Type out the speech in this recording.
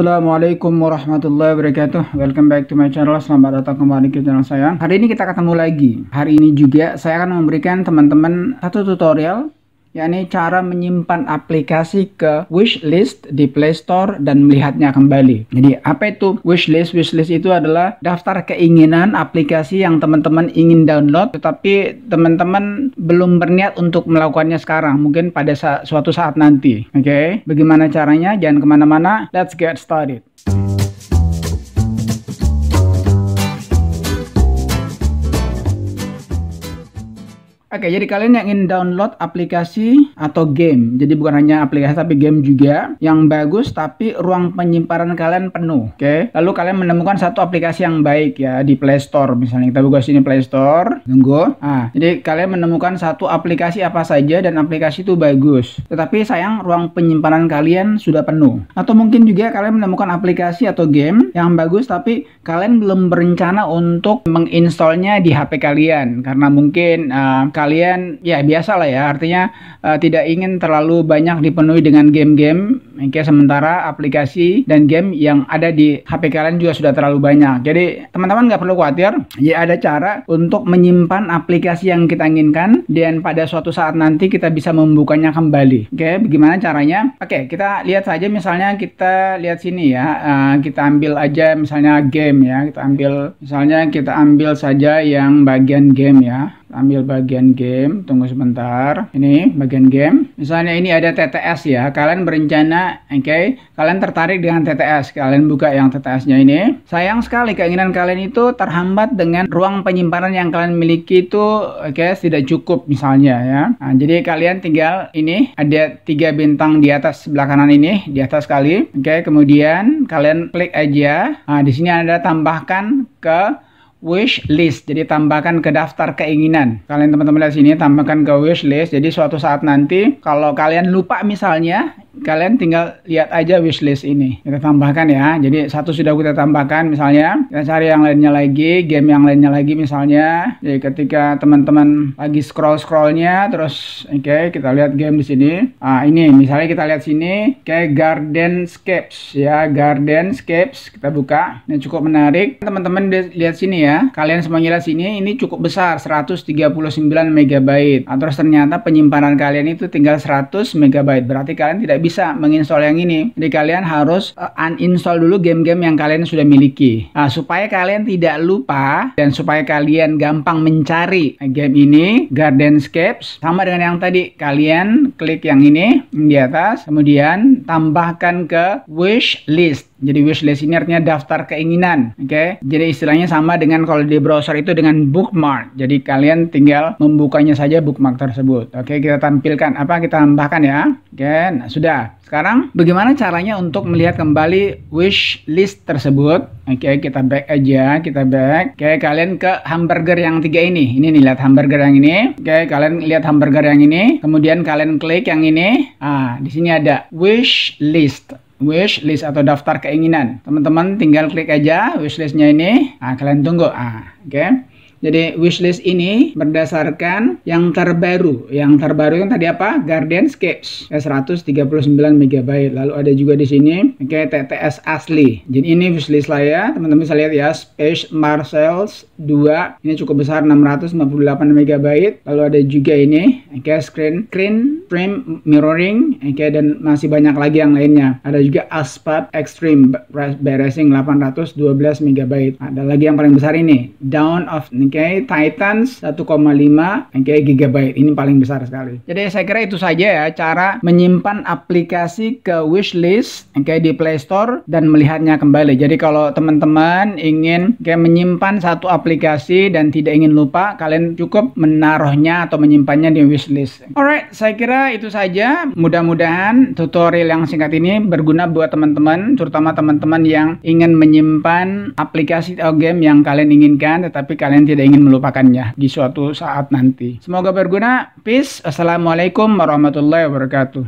Assalamualaikum warahmatullahi wabarakatuh Welcome back to my channel Selamat datang kembali ke channel saya Hari ini kita ketemu lagi Hari ini juga saya akan memberikan teman-teman Satu tutorial yakni cara menyimpan aplikasi ke wishlist di Play Store dan melihatnya kembali. Jadi apa itu wishlist? Wishlist itu adalah daftar keinginan aplikasi yang teman-teman ingin download tetapi teman-teman belum berniat untuk melakukannya sekarang, mungkin pada suatu saat nanti. Oke, okay? bagaimana caranya? Jangan kemana-mana, let's get started. Oke, jadi kalian yang ingin download aplikasi atau game, jadi bukan hanya aplikasi tapi game juga, yang bagus tapi ruang penyimpanan kalian penuh, oke? Lalu kalian menemukan satu aplikasi yang baik ya di Play Store misalnya, kita buka sini Play Store, tunggu. Ah, jadi kalian menemukan satu aplikasi apa saja dan aplikasi itu bagus, tetapi sayang ruang penyimpanan kalian sudah penuh. Atau mungkin juga kalian menemukan aplikasi atau game yang bagus tapi kalian belum berencana untuk menginstalnya di HP kalian karena mungkin uh, kalian ya biasa lah ya artinya uh, tidak ingin terlalu banyak dipenuhi dengan game-game Oke, sementara aplikasi dan game yang ada di HP kalian juga sudah terlalu banyak. Jadi, teman-teman nggak perlu khawatir, ya ada cara untuk menyimpan aplikasi yang kita inginkan dan pada suatu saat nanti kita bisa membukanya kembali. Oke, bagaimana caranya? Oke, kita lihat saja misalnya kita lihat sini ya. Uh, kita ambil aja misalnya game ya. Kita ambil misalnya kita ambil saja yang bagian game ya ambil bagian game tunggu sebentar ini bagian game misalnya ini ada TTS ya kalian berencana oke, okay, kalian tertarik dengan TTS, kalian buka yang TTS-nya ini. Sayang sekali keinginan kalian itu terhambat dengan ruang penyimpanan yang kalian miliki itu, oke, okay, tidak cukup misalnya ya. Nah, jadi kalian tinggal ini ada tiga bintang di atas sebelah kanan ini, di atas kali, oke, okay, kemudian kalian klik aja. Nah, di sini ada tambahkan ke wish list. Jadi tambahkan ke daftar keinginan. Kalian teman-teman lihat sini tambahkan ke wish list. Jadi suatu saat nanti kalau kalian lupa misalnya, kalian tinggal lihat aja wishlist ini kita tambahkan ya jadi satu sudah kita tambahkan misalnya kita cari yang lainnya lagi game yang lainnya lagi misalnya jadi ketika teman-teman lagi scroll scrollnya terus oke okay, kita lihat game di sini ah ini misalnya kita lihat sini kayak gardenscapes ya Garden gardenscapes kita buka ini cukup menarik teman-teman lihat sini ya kalian semuanya lihat sini ini cukup besar 139 MB nah, terus ternyata penyimpanan kalian itu tinggal 100 MB berarti kalian tidak bisa bisa menginstall yang ini. Jadi kalian harus uh, uninstall dulu game-game yang kalian sudah miliki. Nah, supaya kalian tidak lupa dan supaya kalian gampang mencari game ini, Garden Gardenscapes sama dengan yang tadi. Kalian klik yang ini di atas, kemudian tambahkan ke wish list. Jadi wishlist ini artinya daftar keinginan, oke? Okay? Jadi istilahnya sama dengan kalau di browser itu dengan bookmark. Jadi kalian tinggal membukanya saja bookmark tersebut. Oke, okay? kita tampilkan apa kita tambahkan ya. Oke, okay? nah sudah. Sekarang bagaimana caranya untuk melihat kembali wish list tersebut? Oke, okay, kita back aja, kita back. Oke, okay, kalian ke hamburger yang tiga ini. Ini nih lihat hamburger yang ini. Oke, okay, kalian lihat hamburger yang ini. Kemudian kalian klik yang ini. Ah, di sini ada wish list wish list atau daftar keinginan. Teman-teman tinggal klik aja wish listnya ini. Nah, kalian tunggu. Ah, oke. Okay. Jadi wishlist ini berdasarkan yang terbaru. Yang terbaru yang tadi apa? Gardenscapes ya, 139 MB. Lalu ada juga di sini oke okay, TTS asli. Jadi ini wishlist saya. Teman-teman bisa lihat ya Space Marcells 2. Ini cukup besar 658 MB. Lalu ada juga ini oke okay, screen screen frame mirroring oke okay, dan masih banyak lagi yang lainnya. Ada juga Aspart Extreme Beresing 812 MB. Ada lagi yang paling besar ini Down of okay, Titans 1,5 Oke gigabyte ini paling besar sekali jadi saya kira itu saja ya cara menyimpan aplikasi ke wishlist Oke di Play Store dan melihatnya kembali jadi kalau teman-teman ingin Oke menyimpan satu aplikasi dan tidak ingin lupa kalian cukup menaruhnya atau menyimpannya di wishlist alright saya kira itu saja mudah-mudahan tutorial yang singkat ini berguna buat teman-teman terutama teman-teman yang ingin menyimpan aplikasi atau game yang kalian inginkan tetapi kalian tidak tidak ingin melupakannya di suatu saat nanti. Semoga berguna. Peace. Assalamualaikum warahmatullahi wabarakatuh.